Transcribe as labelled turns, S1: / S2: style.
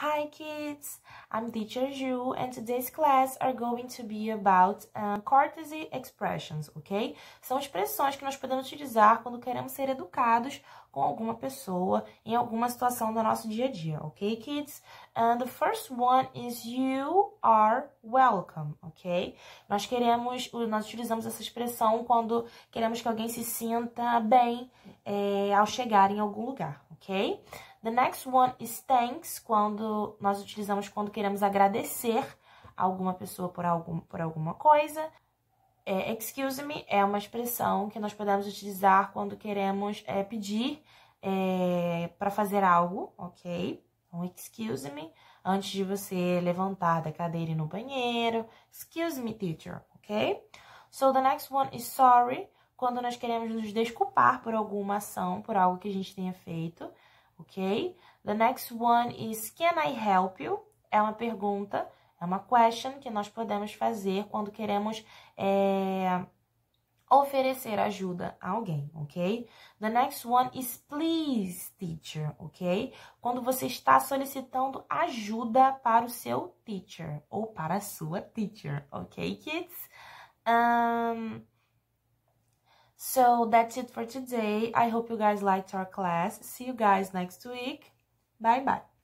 S1: Hi kids, I'm teacher Ju and today's class are going to be about courtesy expressions, ok? São expressões que nós podemos utilizar quando queremos ser educados com alguma pessoa em alguma situação do nosso dia a dia, ok kids? And the first one is you are welcome, ok? Nós queremos, nós utilizamos essa expressão quando queremos que alguém se sinta bem é, ao chegar em algum lugar, ok? The next one is thanks, quando nós utilizamos quando queremos agradecer alguma pessoa por, algum, por alguma coisa. É, excuse me é uma expressão que nós podemos utilizar quando queremos é, pedir é, para fazer algo, ok? Então, excuse me, antes de você levantar da cadeira e ir no banheiro. Excuse me, teacher, ok? So, the next one is sorry, quando nós queremos nos desculpar por alguma ação, por algo que a gente tenha feito ok? The next one is Can I help you? É uma pergunta, é uma question que nós podemos fazer quando queremos é, oferecer ajuda a alguém, ok? The next one is please, teacher, ok? Quando você está solicitando ajuda para o seu teacher ou para a sua teacher, ok, kids? Um, So that's it for today. I hope you guys liked our class. See you guys next week. Bye bye.